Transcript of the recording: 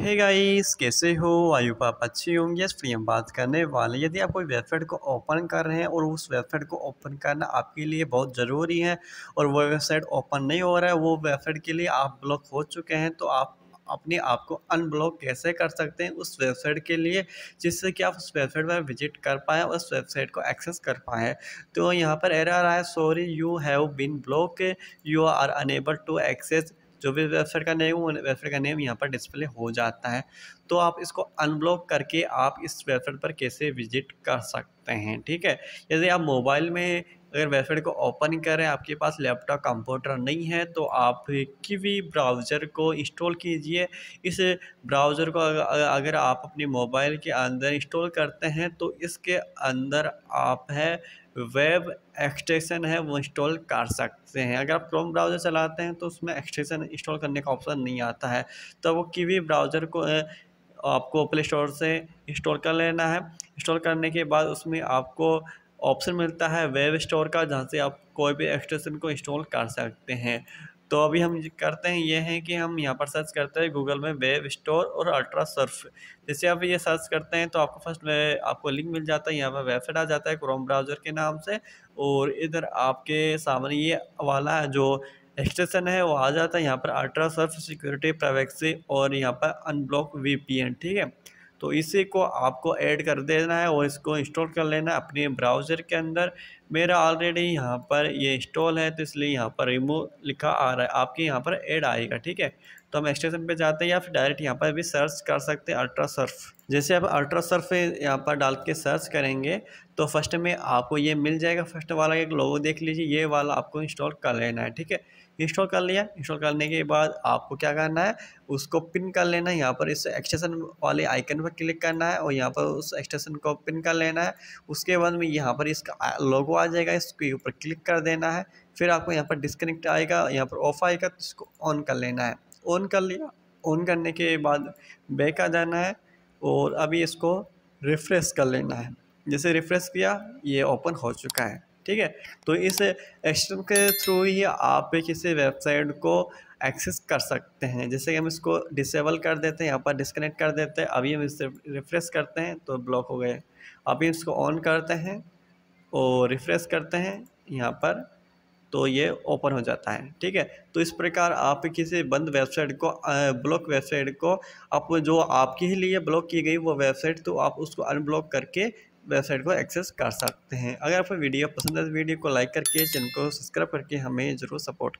हे hey guys कैसे हो आयु पाप अच्छे होंगे फ्री हम बात करने वाले यदि आप कोई वेबसाइट को ओपन कर रहे हैं और उस वेबसाइट को ओपन करना आपके लिए बहुत ज़रूरी है और वो वेबसाइट ओपन नहीं हो रहा है वो वेबसाइट के लिए आप ब्लॉक हो चुके हैं तो आप अपने आप को अनब्लॉक कैसे कर सकते हैं उस वेबसाइट के लिए जिससे कि आप उस वेबसाइट पर विजिट कर पाएँ और उस वेबसाइट को एक्सेस कर पाएँ तो यहाँ पर एरर आया sorry you have been block you are unable to access जो भी वेबसाइट का नेम वेबसाइट का नेम यहाँ पर डिस्प्ले हो जाता है तो आप इसको अनब्लॉक करके आप इस वेबसाइट पर कैसे विजिट कर सकते हैं ठीक है यदि आप मोबाइल में अगर वेबसाइट को ओपन करें आपके पास लैपटॉप कंप्यूटर नहीं है तो आप किवी ब्राउज़र को इंस्टॉल कीजिए इस ब्राउज़र को अगर आप अपने मोबाइल के अंदर इंस्टॉल करते हैं तो इसके अंदर आप है वेब एक्सटेंशन है वो इंस्टॉल कर सकते हैं अगर आप क्रोम ब्राउज़र चलाते हैं तो उसमें एक्सटेंशन इंस्टॉल करने का ऑप्शन नहीं आता है तो वो किवी ब्राउज़र को आपको प्ले स्टोर से इंस्टॉल कर लेना है इंस्टॉल करने के बाद उसमें आपको ऑप्शन मिलता है वेब स्टोर का जहाँ से आप कोई भी एक्सटेंशन को इंस्टॉल कर सकते हैं तो अभी हम करते हैं ये है कि हम यहाँ पर सर्च करते हैं गूगल में वेब स्टोर और अल्ट्रा सर्फ जैसे आप ये सर्च करते हैं तो आपको फर्स्ट में आपको लिंक मिल जाता है यहाँ पर वेबसाइट आ जाता है क्रोम ब्राउज़र के नाम से और इधर आपके सामने ये वाला जो एक्सटेंशन है वो आ जाता है यहाँ पर अल्ट्रा सर्फ सिक्योरिटी प्राइवेसी और यहाँ पर अनब्लॉक वी ठीक है तो इसी को आपको ऐड कर देना है और इसको इंस्टॉल कर लेना है अपने ब्राउज़र के अंदर मेरा ऑलरेडी यहाँ पर ये इंस्टॉल है तो इसलिए यहाँ पर रिमूव लिखा आ रहा है आपके यहाँ पर ऐड आएगा ठीक है तो हम एक्सटेंशन पे जाते हैं या फिर डायरेक्ट यहाँ पर भी सर्च कर सकते हैं अल्ट्रा सर्फ जैसे आप अल्ट्रा सर्फ यहाँ पर डाल के सर्च करेंगे तो फर्स्ट में आपको ये मिल जाएगा फर्स्ट वाला एक लोगो देख लीजिए ये वाला आपको इंस्टॉल कर लेना है ठीक है इंस्टॉल कर लिया इंस्टॉल करने के बाद आपको क्या करना है उसको पिन कर लेना है यहाँ पर इस एक्सटेंशन वाले आइकन पर क्लिक करना है और यहाँ पर उस एक्सटेंशन को पिन कर लेना है उसके बाद में यहाँ पर इसका लोगो आ जाएगा इसके ऊपर क्लिक कर देना है फिर आपको यहाँ पर डिस्कनेक्ट आएगा यहाँ पर ऑफ आएगा तो इसको ऑन कर लेना है ऑन कर लिया ऑन करने के बाद बैक आ जाना है और अभी इसको रिफ़्रेश कर लेना है जैसे रिफ़्रेश किया ये ओपन हो चुका है ठीक है तो इस एक्शन के थ्रू ही आप किसी वेबसाइट को एक्सेस कर सकते हैं जैसे कि हम इसको डिसेबल कर देते हैं यहाँ पर डिसकनेक्ट कर देते हैं अभी हम इसे रिफ़्रेश करते हैं तो ब्लॉक हो गए अभी इसको ऑन करते हैं और रिफ़्रेश करते हैं यहाँ पर तो ये ओपन हो जाता है ठीक है तो इस प्रकार आप किसी बंद वेबसाइट को ब्लॉक वेबसाइट को आप जो आपके ही लिए ब्लॉक की गई वो वेबसाइट तो आप उसको अनब्लॉक करके वेबसाइट को एक्सेस कर सकते हैं अगर आपको वीडियो पसंद है तो वीडियो को लाइक करके चैनल को सब्सक्राइब करके हमें ज़रूर सपोर्ट